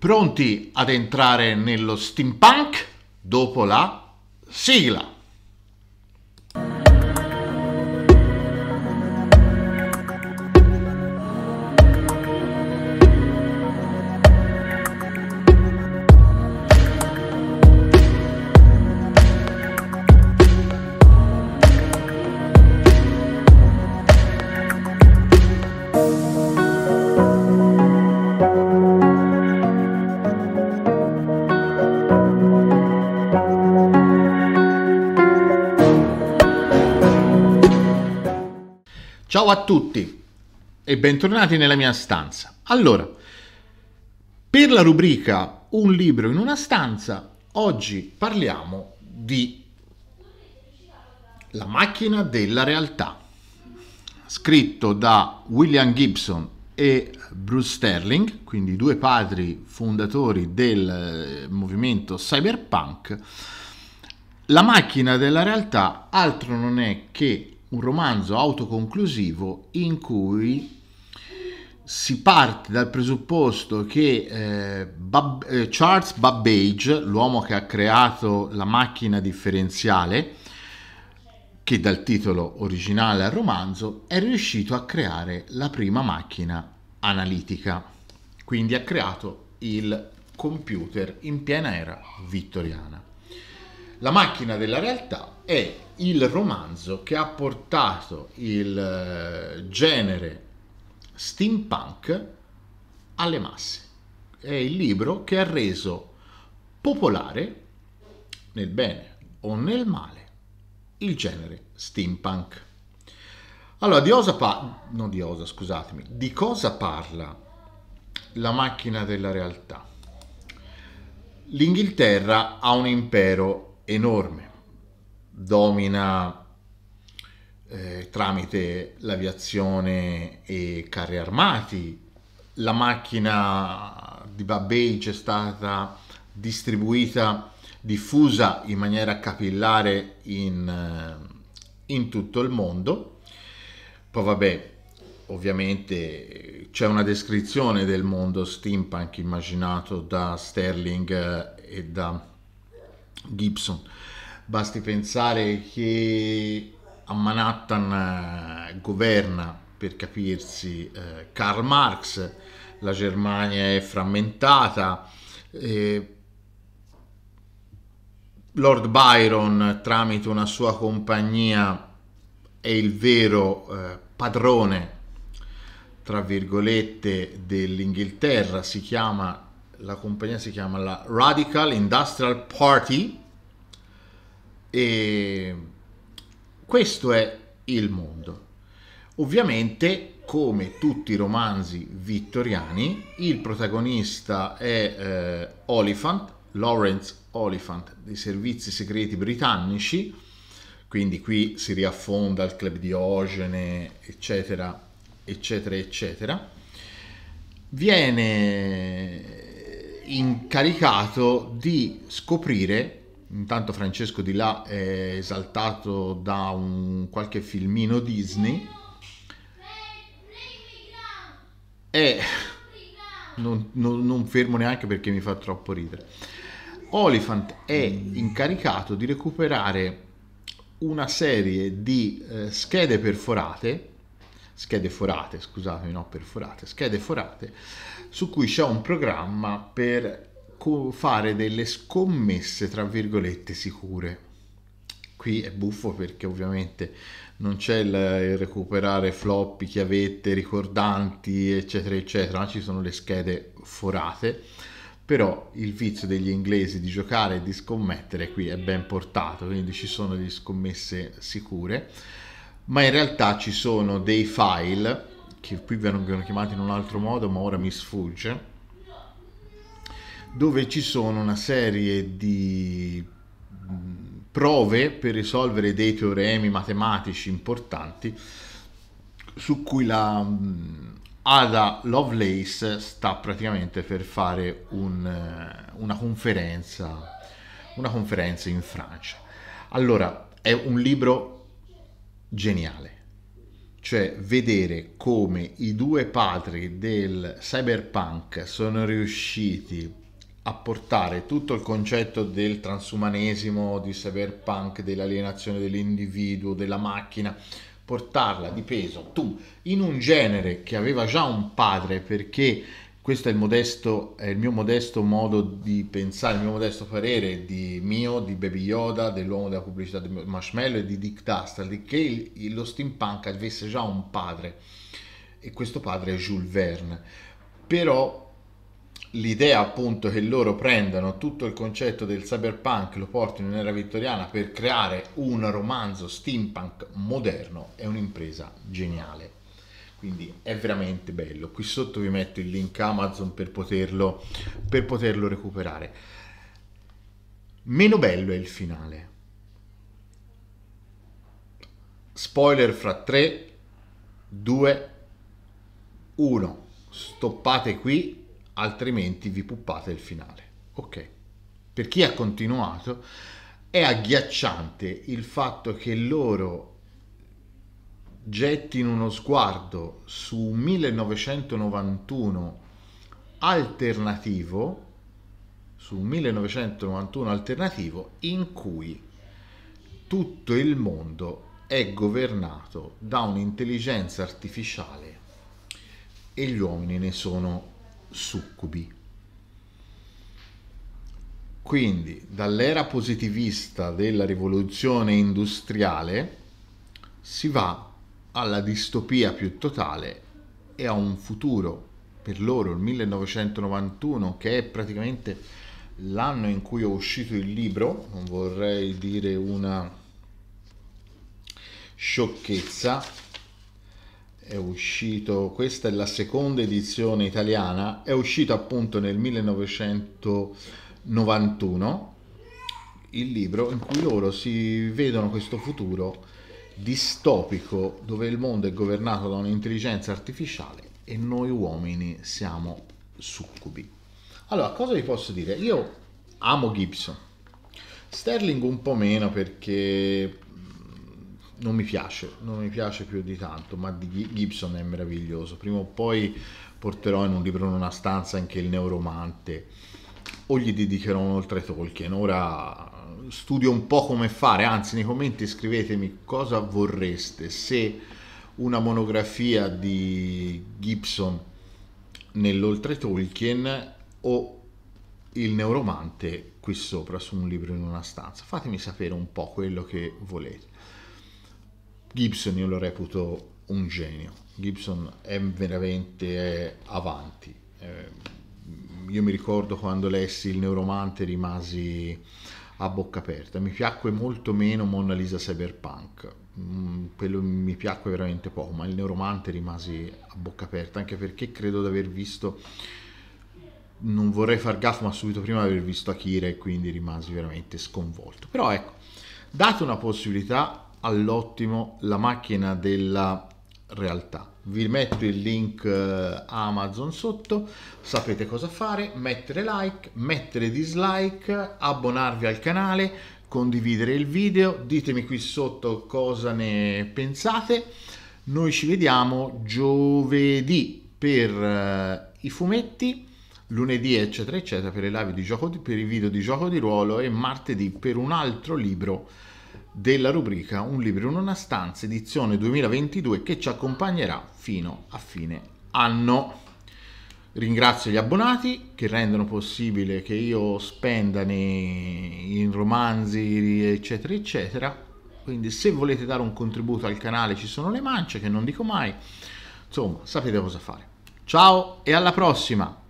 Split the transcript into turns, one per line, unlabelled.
Pronti ad entrare nello steampunk dopo la sigla? Ciao a tutti e bentornati nella mia stanza. Allora, per la rubrica Un libro in una stanza, oggi parliamo di La macchina della realtà, scritto da William Gibson e Bruce Sterling, quindi due padri fondatori del eh, movimento cyberpunk. La macchina della realtà altro non è che un romanzo autoconclusivo in cui si parte dal presupposto che eh, Bab- eh, Charles Babbage, l'uomo che ha creato la macchina differenziale, che dal titolo originale al romanzo, è riuscito a creare la prima macchina analitica. Quindi ha creato il computer in piena era vittoriana. La macchina della realtà è il romanzo che ha portato il eh, genere steampunk alle masse. È il libro che ha reso popolare, nel bene o nel male, il genere steampunk. Allora, di cosa, pa- no, di, osa, di cosa parla la macchina della realtà? L'Inghilterra ha un impero enorme, domina eh, tramite l'aviazione e carri armati, la macchina di Babbage è stata distribuita, diffusa in maniera capillare in, eh, in tutto il mondo. Poi vabbè, ovviamente c'è una descrizione del mondo steampunk immaginato da Sterling eh, e da Gibson. Basti pensare che a Manhattan eh, governa, per capirsi, eh, Karl Marx, la Germania è frammentata, eh, Lord Byron tramite una sua compagnia è il vero eh, padrone, tra virgolette, dell'Inghilterra, si chiama la compagnia si chiama la Radical Industrial Party e questo è il mondo. Ovviamente, come tutti i romanzi vittoriani, il protagonista è eh, Oliphant, Lawrence Oliphant, dei servizi segreti britannici, quindi qui si riaffonda il club Diogene, eccetera, eccetera, eccetera. Viene incaricato di scoprire intanto Francesco di là è esaltato da un qualche filmino Disney e non, non, non, fermo neanche perché mi fa troppo ridere Oliphant è incaricato di recuperare una serie di eh, schede perforate schede forate, scusatemi, no perforate, schede forate, su cui c'è un programma per fare delle scommesse, tra virgolette, sicure. Qui è buffo perché ovviamente non c'è il, recuperare floppy, chiavette, ricordanti, eccetera, eccetera, ci sono le schede forate però il vizio degli inglesi di giocare e di scommettere qui è ben portato, quindi ci sono delle scommesse sicure ma in realtà ci sono dei file che qui vengono chiamati in un altro modo ma ora mi sfugge dove ci sono una serie di mm, prove per risolvere dei teoremi matematici importanti su cui la mm, Ada Lovelace sta praticamente per fare un, eh, una, conferenza, una conferenza in Francia. Allora, è un libro geniale, cioè vedere come i due padri del cyberpunk sono riusciti a portare tutto il concetto del transumanesimo, di cyberpunk, dell'alienazione dell'individuo, della macchina, portarla di peso tu in un genere che aveva già un padre perché questo è il, modesto, è il, mio modesto modo di pensare, il mio modesto parere di mio, di Baby Yoda, dell'uomo della pubblicità di Marshmallow e di Dick Dastard, che il, lo steampunk avesse già un padre e questo padre è Jules Verne. Però l'idea appunto che loro prendano tutto il concetto del cyberpunk, lo portino in era vittoriana per creare un romanzo steampunk moderno è un'impresa geniale quindi è veramente bello qui sotto vi metto il link amazon per poterlo, per poterlo recuperare meno bello è il finale spoiler fra 3 2 1 stoppate qui altrimenti vi puppate il finale ok per chi ha continuato è agghiacciante il fatto che loro gettino uno sguardo su 1991 alternativo, su 1991 alternativo in cui tutto il mondo è governato da un'intelligenza artificiale e gli uomini ne sono succubi. Quindi dall'era positivista della rivoluzione industriale si va alla distopia più totale e a un futuro per loro, il 1991, che è praticamente l'anno in cui è uscito il libro, non vorrei dire una sciocchezza, è uscito, questa è la seconda edizione italiana, è uscito appunto nel 1991 il libro in cui loro si vedono questo futuro distopico dove il mondo è governato da un'intelligenza artificiale e noi uomini siamo succubi. Allora, cosa vi posso dire? Io amo Gibson, Sterling un po' meno perché mm, non mi piace, non mi piace più di tanto, ma di Gibson è meraviglioso. Prima o poi porterò in un libro in una stanza anche il neuromante o gli dedicherò un oltre Tolkien. Ora studio un po' come fare, anzi nei commenti scrivetemi cosa vorreste se una monografia di Gibson nell'oltre Tolkien o il neuromante qui sopra su un libro in una stanza. Fatemi sapere un po' quello che volete. Gibson io lo reputo un genio. Gibson è veramente avanti io mi ricordo quando lessi il neuromante rimasi a bocca aperta. Mi piacque molto meno Mona Lisa Cyberpunk, mm, quello mi piacque veramente poco, ma il neuromante rimasi a bocca aperta, anche perché credo di aver visto, non vorrei far gaff, ma subito prima di aver visto Akira e quindi rimasi veramente sconvolto. Però ecco, date una possibilità all'ottimo La macchina della realtà. Vi metto il link eh, Amazon sotto, sapete cosa fare, mettere like, mettere dislike, abbonarvi al canale, condividere il video, ditemi qui sotto cosa ne pensate. Noi ci vediamo giovedì per eh, i fumetti, lunedì eccetera eccetera per, di di, per i video di gioco di ruolo e martedì per un altro libro della rubrica Un libro in una stanza edizione 2022 che ci accompagnerà fino a fine anno. Ringrazio gli abbonati che rendono possibile che io spenda nei, in romanzi eccetera eccetera. Quindi se volete dare un contributo al canale ci sono le mance che non dico mai. Insomma, sapete cosa fare. Ciao e alla prossima!